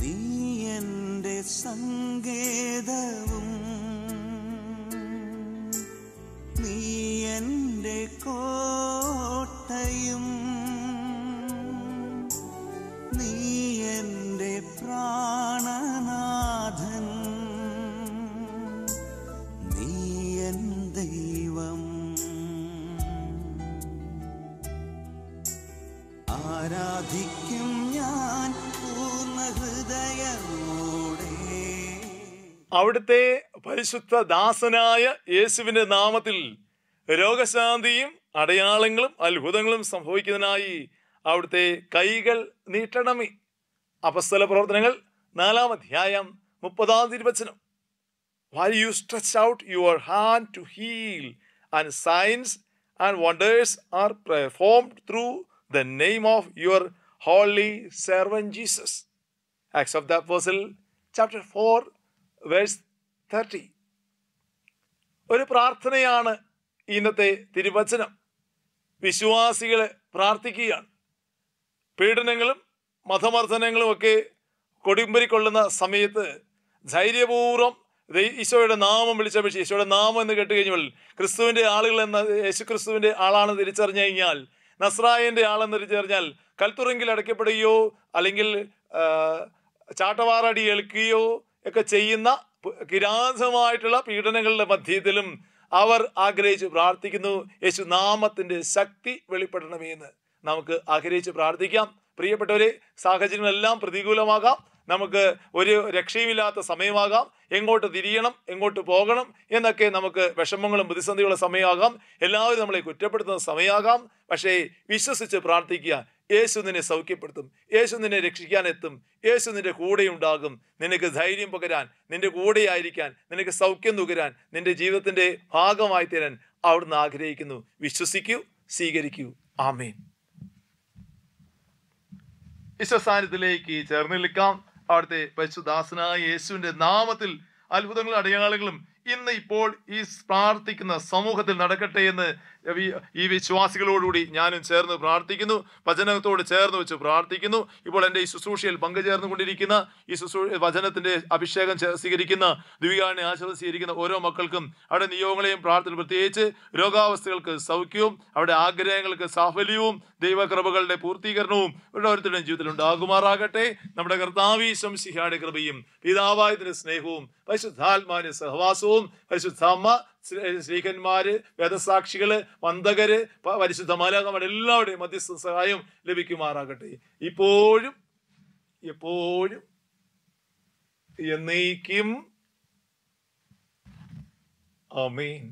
നീ എൻ്റെ സങ്കേതവും നീ എൻ്റെ കോട്ടയും നീ എൻ്റെ പ്രാണനാഥൻ നീ എൻ ദൈവം ആരാധിക്കും ഞാൻ അവിടുത്തെ പരിശുദ്ധ ദാസനായ യേശുവിൻ്റെ നാമത്തിൽ രോഗശാന്തിയും അടയാളങ്ങളും അത്ഭുതങ്ങളും സംഭവിക്കുന്നതിനായി അവിടുത്തെ കൈകൾ നീട്ടണമേ അപസ്തല പ്രവർത്തനങ്ങൾ നാലാം അധ്യായം മുപ്പതാം തിരുവചനം why you stretch out your hand to heal and signs and wonders are performed through the name of your holy servant Jesus Acts of the Apostle, chapter 4, verse 30. ഒരു പ്രാർത്ഥനയാണ് ഇന്നത്തെ തിരുവചനം വിശ്വാസികളെ പ്രാർത്ഥിക്കുകയാണ് പീഡനങ്ങളും മതമർദ്ദനങ്ങളും ഒക്കെ കൊടിമ്പരിക്കൊള്ളുന്ന സമയത്ത് ധൈര്യപൂർവ്വം ഈശോയുടെ നാമം വിളിച്ചപേക്ഷി ഈശോയുടെ നാമം എന്ന് കേട്ട് കഴിഞ്ഞപ്പോൾ ക്രിസ്തുവിൻ്റെ ആളുകൾ എന്ന യേശു ക്രിസ്തുവിൻ്റെ ആളാണെന്ന് തിരിച്ചറിഞ്ഞു കഴിഞ്ഞാൽ നസ്രായൻ്റെ ആളെന്ന് തിരിച്ചറിഞ്ഞാൽ കൽത്തുറങ്കിൽ അടയ്ക്കപ്പെടുകയോ അല്ലെങ്കിൽ ചാട്ടവാറടി ഏൽക്കുകയോ ഒക്കെ ചെയ്യുന്ന കിരാതമായിട്ടുള്ള പീഡനങ്ങളുടെ മധ്യത്തിലും അവർ ആഗ്രഹിച്ച് പ്രാർത്ഥിക്കുന്നു യേശു നാമത്തിൻ്റെ ശക്തി വെളിപ്പെടണമേ എന്ന് നമുക്ക് ആഗ്രഹിച്ച് പ്രാർത്ഥിക്കാം പ്രിയപ്പെട്ടവരെ സാഹചര്യങ്ങളെല്ലാം പ്രതികൂലമാകാം നമുക്ക് ഒരു രക്ഷയുമില്ലാത്ത സമയമാകാം എങ്ങോട്ട് തിരിയണം എങ്ങോട്ട് പോകണം എന്നൊക്കെ നമുക്ക് വിഷമങ്ങളും പ്രതിസന്ധികളും സമയമാകാം എല്ലാവരും നമ്മളെ കുറ്റപ്പെടുത്തുന്ന സമയമാകാം പക്ഷേ വിശ്വസിച്ച് പ്രാർത്ഥിക്കുക യേശു നിന്നെ സൗഖ്യപ്പെടുത്തും യേശു നിന്നെ രക്ഷിക്കാനെത്തും യേശു നിന്റെ കൂടെയുണ്ടാകും നിനക്ക് ധൈര്യം പകരാൻ നിന്റെ കൂടെയായിരിക്കാൻ നിനക്ക് സൗഖ്യം നുകരാൻ നിന്റെ ജീവിതത്തിൻ്റെ ഭാഗമായി തരാൻ അവിടുന്ന് ആഗ്രഹിക്കുന്നു വിശ്വസിക്കൂ സ്വീകരിക്കൂ ആമേൻ വിശ്വസാന്നിധ്യത്തിലേക്ക് ചേർന്ന് നിൽക്കാം അവിടുത്തെ പശുദാസനായ യേശുവിൻ്റെ നാമത്തിൽ അത്ഭുതങ്ങളും അടയാളങ്ങളും ഇന്ന് ഇപ്പോൾ ഈ പ്രാർത്ഥിക്കുന്ന സമൂഹത്തിൽ നടക്കട്ടെ എന്ന് ഈ വിശ്വാസികളോടുകൂടി ഞാനും ചേർന്ന് പ്രാർത്ഥിക്കുന്നു വചനത്തോട് ചേർന്ന് വെച്ച് പ്രാർത്ഥിക്കുന്നു ഇപ്പോൾ എൻ്റെ ഈ ശുശ്രൂഷയിൽ പങ്കുചേർന്നു കൊണ്ടിരിക്കുന്ന ഈ ശുശ്രൂ വചനത്തിൻ്റെ അഭിഷേകം സ്വീകരിക്കുന്ന ദ്വികാളിനെ ആശ്രയിച്ചിരിക്കുന്ന സ്വീകരിക്കുന്ന ഓരോ മക്കൾക്കും അവിടെ നിയോഗങ്ങളെയും പ്രാർത്ഥന പ്രത്യേകിച്ച് രോഗാവസ്ഥകൾക്ക് സൗഖ്യവും അവിടെ ആഗ്രഹങ്ങൾക്ക് സാഫല്യവും ദൈവകൃപകളുടെ പൂർത്തീകരണവും ഓരോരുത്തരുടെയും ജീവിതത്തിൽ ഉണ്ടാകുമാറാകട്ടെ നമ്മുടെ കർത്താവീശം ശിഹാടെ കൃപയും പിതാവായതിൻ്റെ സ്നേഹവും പരിശുദ്ധാത്മാവിൻ്റെ സഹവാസവും ദിവസവും പരിശുദ്ധ അമ്മ സ്ത്രീകന്മാര് വേദസാക്ഷികള് മന്ദകര് പരിശുദ്ധ മാലാകമാർ എല്ലാവരുടെയും മധ്യസ്ഥ സഹായം ലഭിക്കുമാറാകട്ടെ ഇപ്പോഴും എപ്പോഴും എന്നേക്കും അമീൻ